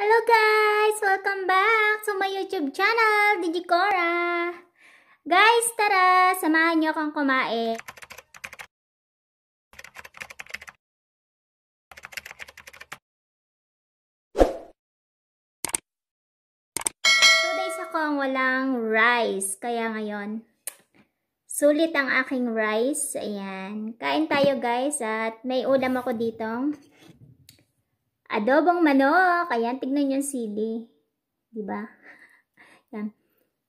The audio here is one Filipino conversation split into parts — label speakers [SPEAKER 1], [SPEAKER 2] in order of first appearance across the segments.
[SPEAKER 1] Hello guys! Welcome back to my YouTube channel, Digicora! Guys, tara! Samahan nyo akong kumain! Two days ang walang rice, kaya ngayon sulit ang aking rice. Ayan. Kain tayo guys at may ulam ako ditong Adobong manok. Ayan, tignan yung sili. Diba? Ayan.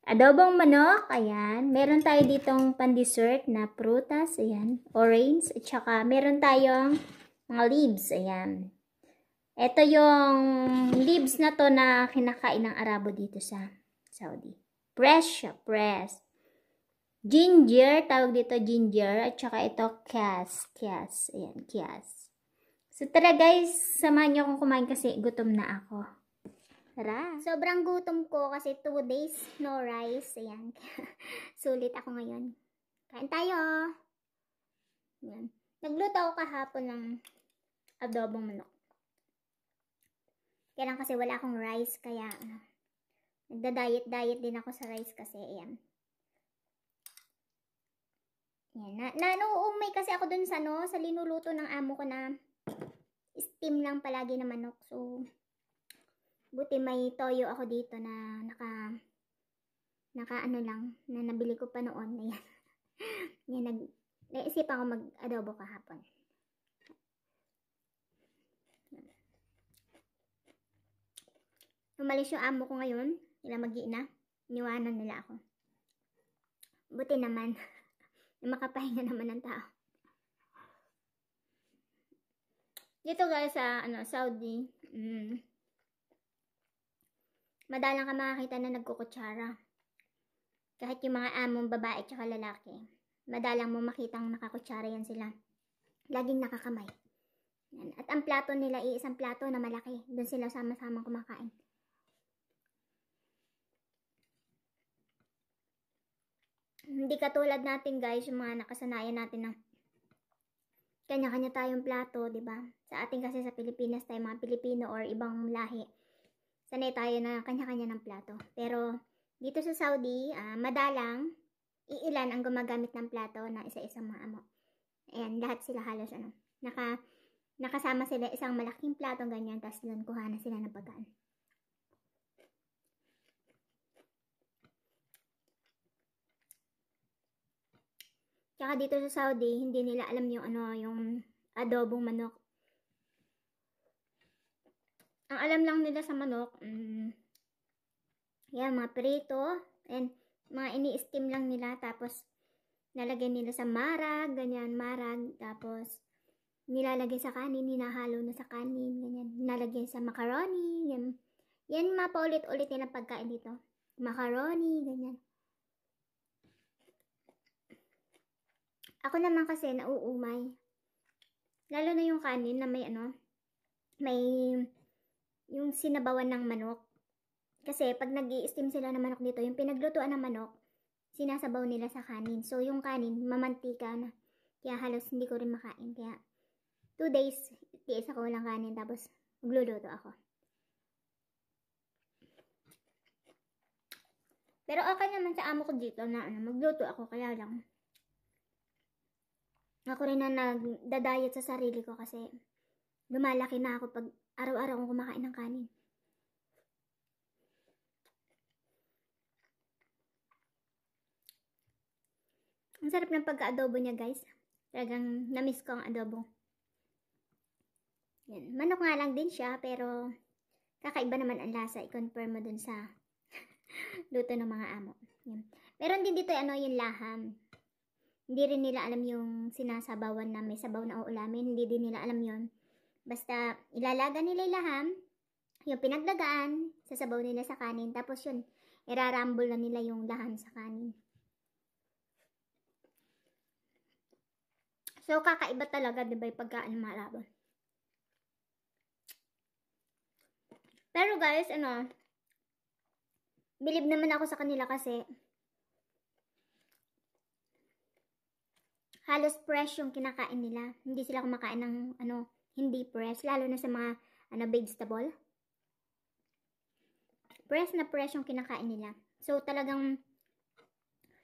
[SPEAKER 1] Adobong manok. Ayan. Meron tayo ditong pan-dessert na prutas. Ayan. Orange. At saka meron tayong mga leaves. Ayan. Ito yung leaves na to na kinakain ng Arabo dito sa Saudi. Fresh siya. Fresh. Ginger. Tawag dito ginger. At saka ito kias. Kias. Ayan. Kias. So, tara guys, samahan niyo akong kumain kasi gutom na ako.
[SPEAKER 2] Tara! Sobrang gutom ko kasi 2 days no rice. Ayan. Sulit ako ngayon. Kain tayo! Ayan. Nagluto ako kahapon ng adobong manok. Kaya lang kasi wala akong rice kaya ano, nagda-diet-diet din ako sa rice kasi ayan. Ayan, na, na nauumay kasi ako dun sa no, sa linuluto ng amo ko na steam lang palagi na manok. So, buti may toyo ako dito na naka, naka ano lang, na nabili ko pa noon. Ayan. Yan, nag, naisipan ko mag-adobo kahapon. Umalis yung amo ko ngayon. Nila mag na. Niwanan nila ako. Buti naman. makapahinga naman ng tao. Dito guys sa ano, Saudi, mm, madalang ka makakita na nagkukutsara. Kahit yung mga among babae tsaka lalaki, madalang mo makitang nakakutsara yan sila. Laging nakakamay. Yan. At ang plato nila, ay isang plato na malaki. Doon sila sama-sama kumakain. Hindi katulad natin guys, yung mga nakasanayan natin ng kanya-kanya tayong plato, 'di ba? Sa atin kasi sa Pilipinas tayo mga Pilipino or ibang lahi. Sanay tayo na kanya-kanya ng plato. Pero dito sa Saudi, uh, madalang iilan ang gumagamit ng plato ng isa-isang mga amo. Ayan, lahat sila halos ano, naka nakasama sila isang malaking plato ganyan tapos doon kuha na sila ng pagkain. Tsaka dito sa Saudi, hindi nila alam yung ano, yung adobong manok. Ang alam lang nila sa manok, um, yan, mga prito, and mga ini-steam lang nila, tapos nalagay nila sa marag, ganyan, marag, tapos nilalagay sa kanin, hinahalo na sa kanin, ganyan, nalagay sa macaroni, yan. Yan, mapaulit-ulit nilang pagkain dito. Macaroni, ganyan. Ako naman kasi nauumay. Lalo na yung kanin na may ano, may yung sinabawan ng manok. Kasi pag nag steam sila ng manok dito, yung pinaglutuan ng manok, sinasabaw nila sa kanin. So yung kanin, mamantika na. Kaya halos hindi ko rin makain. Kaya 2 days, tiis ako walang kanin. Tapos magluluto ako. Pero okay naman sa amo ko dito na ano, magluto ako. Kaya lang, ako rin na nagda sa sarili ko kasi lumalaki na ako pag araw-araw kong kumakain ng kanin. Ang sarap ng pagka-adobo niya, guys. Talagang namiss ko ang adobo. Yan. Manok nga lang din siya, pero kakaiba naman ang lasa. I-confirm mo dun sa luto ng mga amo. Yan. Meron din dito ano, yung laham. Hindi rin nila alam yung sinasabawan na may sabaw na uulamin. Hindi din nila alam yon. Basta ilalaga nila ilaham, yung pinagdagaan, sasabaw nila sa kanin. Tapos yun, irarumble na nila yung lahan sa kanin. So, kakaiba talaga, di ba, yung pagkaan ng Pero guys, ano, believe naman ako sa kanila kasi halos fresh yung kinakain nila. Hindi sila kumakain ng ano, hindi fresh, lalo na sa mga ano, vegetable. Fresh na fresh yung kinakain nila. So talagang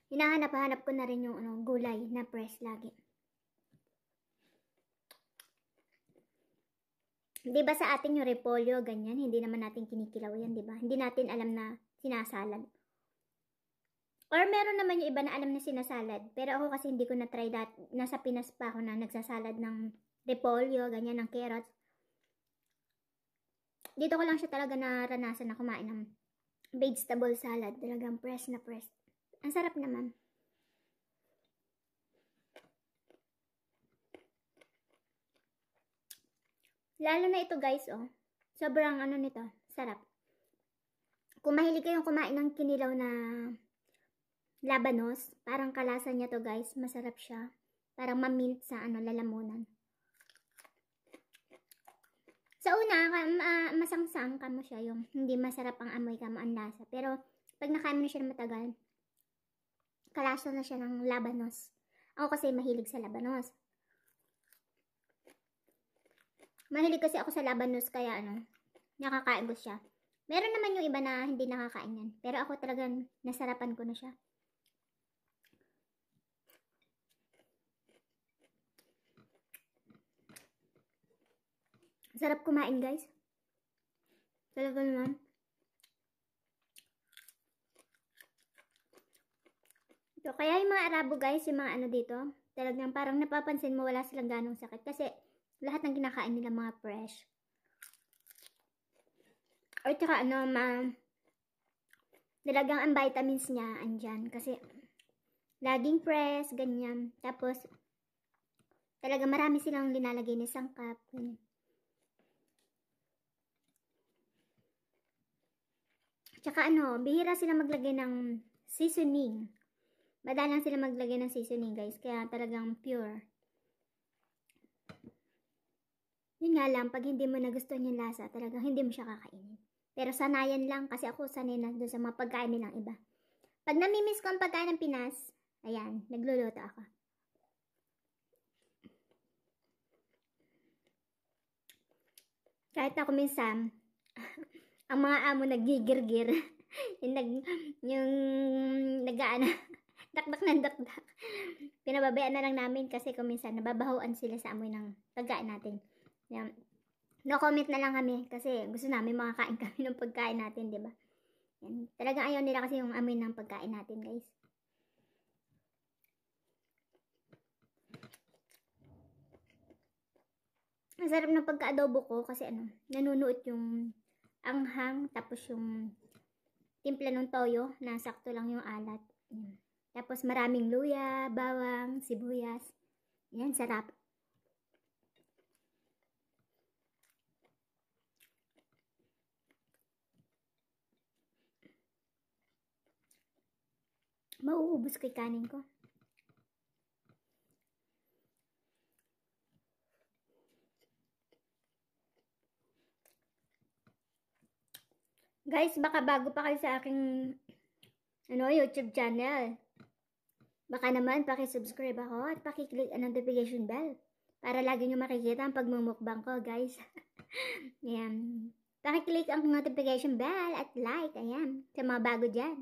[SPEAKER 2] hinahanap-hanap ko na rin yung ano, gulay na fresh lagi. 'Di ba sa atin yung repolyo ganyan, hindi naman natin kinikilaw 'yan, 'di ba? Hindi natin alam na sinasalad. Or meron naman yung iba na alam na sinasalad. Pero ako kasi hindi ko na-try that. Nasa Pinas pa ako na nagsasalad ng repolyo, ganyan, ng carrots. Dito ko lang siya talaga naranasan na kumain ng vegetable salad. Talagang press na press. Ang sarap naman. Lalo na ito guys, oh. Sobrang ano nito, sarap. Kung mahilig kayong kumain ng kinilaw na labanos. Parang kalasa niya to guys. Masarap siya. Parang mamilt sa ano, lalamunan. Sa una, uh, masangsang ka mo siya yung hindi masarap ang amoy ka mo ang lasa. Pero pag nakain mo siya ng matagal, kalasa na siya ng labanos. Ako kasi mahilig sa labanos. Mahilig kasi ako sa labanos kaya ano, nakakain siya. Meron naman yung iba na hindi nakakain yan. Pero ako talagang nasarapan ko na siya. Sarap kumain, guys. Talaga naman. So, kaya yung mga Arabo, guys, yung mga ano dito, talagang parang napapansin mo wala silang ganong sakit. Kasi, lahat ng kinakain nila mga fresh. Or tsaka ano, ma, talagang ang vitamins niya andyan. Kasi, laging fresh, ganyan. Tapos, talaga marami silang linalagay na sangkap. Ganyan. Tsaka ano, bihira sila maglagay ng seasoning. Madalang sila maglagay ng seasoning guys. Kaya talagang pure. Yun nga lang, pag hindi mo nagustuhan yung lasa, talagang hindi mo siya kakainin. Pero sanayan lang kasi ako sanay na doon sa mga pagkain nilang iba. Pag namimiss ko ang pagkain ng Pinas, ayan, nagluluto ako. Kahit ako minsan, ang mga amo nagigirgir. yung nag, yung nagaana, dakdak ng dakdak. Pinababayaan na lang namin kasi kung minsan nababahuan sila sa amoy ng pagkain natin. Yan. No comment na lang kami kasi gusto namin makakain kami ng pagkain natin, di ba? Yan. Talagang ayaw nila kasi yung amoy ng pagkain natin, guys. Ang na ng pagka-adobo ko kasi ano, nanunuot yung ang hang, tapos yung timpla ng toyo na sakto lang yung alat. Yan. Tapos maraming luya, bawang, sibuyas. Yan, sarap. Mauubos kay kanin ko. Guys, baka bago pa kayo sa aking ano, YouTube channel. Baka naman paki-subscribe ako at paki-click ang notification bell para lagi niyo makikita ang pagmumukbang ko, guys. ayan. Paki-click ang notification bell at like, ayan, sa mga bago diyan.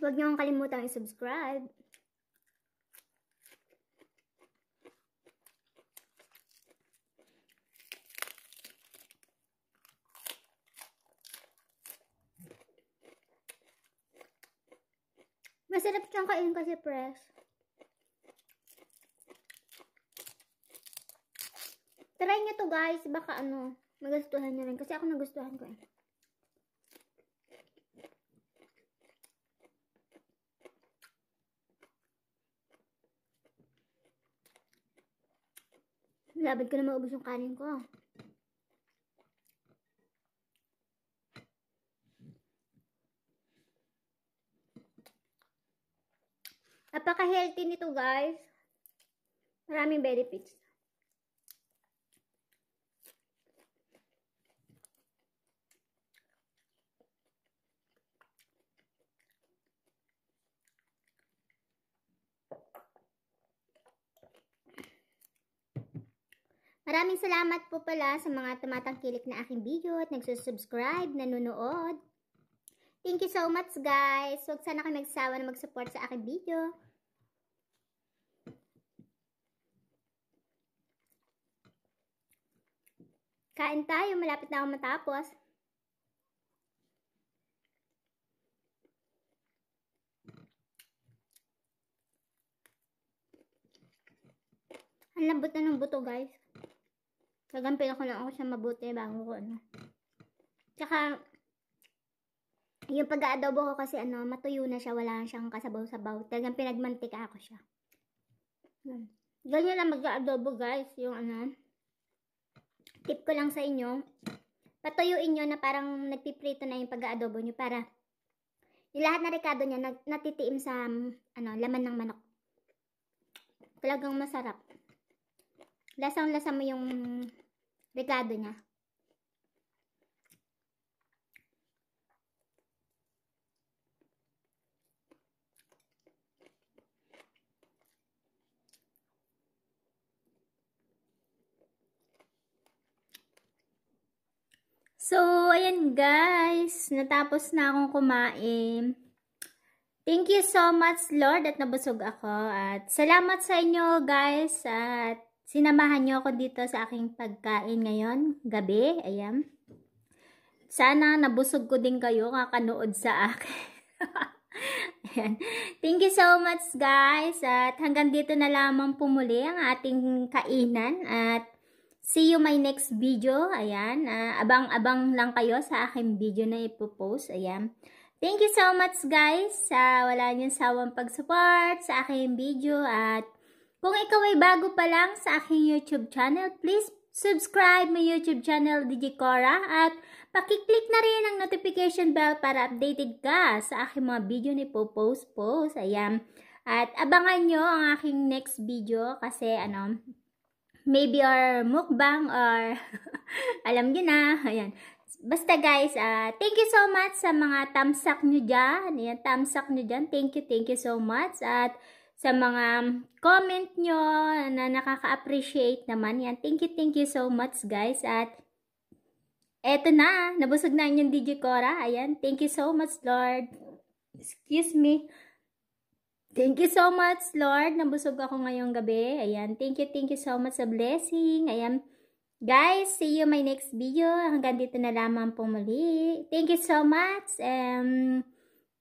[SPEAKER 2] Huwag niyo kalimutan i-subscribe. Masarap siyang kain kasi press. Try niyo to guys. Baka ano, magustuhan niyo rin. Kasi ako nagustuhan ko eh. Labad ko na maubos yung kanin ko.
[SPEAKER 1] gamitin nito guys. Maraming benefits.
[SPEAKER 2] Maraming salamat po pala sa mga tumatangkilik na aking video at nagsusubscribe, nanonood. Thank you so much guys. Huwag sana kayo magsawa na mag-support sa aking video. Kain tayo, malapit na ako matapos. Ang lambot na ng buto, guys. Kagampin ako na ako siya mabuti bago ko, ano. Tsaka, yung pag-aadobo ko kasi, ano, matuyo na siya. Wala siyang kasabaw-sabaw. Talagang pinagmantika ako siya. Hmm. Ganyan lang mag-aadobo, guys. Yung, ano, tip ko lang sa inyo, patuyuin nyo na parang nagpiprito na yung pag-aadobo nyo para yung lahat na rekado niya nat natitiim sa mm, ano, laman ng manok. Talagang masarap. Lasang-lasa mo yung mm, rekado niya.
[SPEAKER 1] So, ayan guys, natapos na akong kumain. Thank you so much Lord at nabusog ako at salamat sa inyo guys at sinamahan niyo ako dito sa aking pagkain ngayon, gabi, ayan. Sana nabusog ko din kayo kakanood sa akin. ayan. Thank you so much guys at hanggang dito na lamang pumuli ang ating kainan at See you my next video. Ayan. Ah, abang-abang uh, lang kayo sa aking video na ipopost. Ayan. Thank you so much guys sa uh, wala niyong sawang pag-support sa aking video. At kung ikaw ay bago pa lang sa aking YouTube channel, please subscribe my YouTube channel DJ Cora. At pakiclick na rin ang notification bell para updated ka sa aking mga video na ipopost-post. Ayan. At abangan nyo ang aking next video kasi ano maybe or mukbang or alam niyo na. Ayan. Basta guys, uh, thank you so much sa mga thumbs up nyo dyan. Ayan, thumbs up nyo dyan. Thank you, thank you so much. At sa mga comment nyo na nakaka-appreciate naman. Yan. Thank you, thank you so much guys. At eto na, nabusog na yung DJ Cora. Ayan, thank you so much Lord. Excuse me. Thank you so much, Lord. Nabusog ako ngayong gabi. Ayan, thank you, thank you so much sa blessing. Ayan, guys, see you my next video. Hanggang dito na lamang po muli. Thank you so much. Um,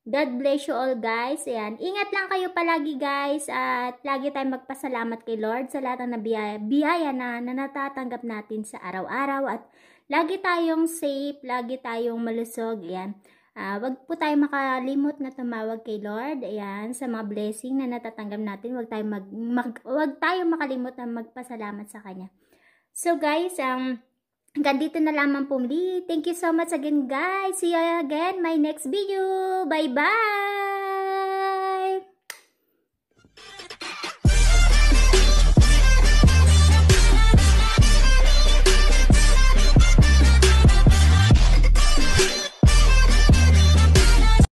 [SPEAKER 1] God bless you all, guys. Ayan, ingat lang kayo palagi, guys. At lagi tayong magpasalamat kay Lord sa lahat ng biyaya, na, na natatanggap natin sa araw-araw. At lagi tayong safe, lagi tayong malusog. Ayan. Uh, wag po tayo makalimot na tumawag kay Lord. Ayan, sa mga blessing na natatanggap natin, wag tayo mag, mag wag tayo makalimot na magpasalamat sa kanya. So guys, um ganito na lamang po muli. Thank you so much again guys. See you again my next video. Bye-bye.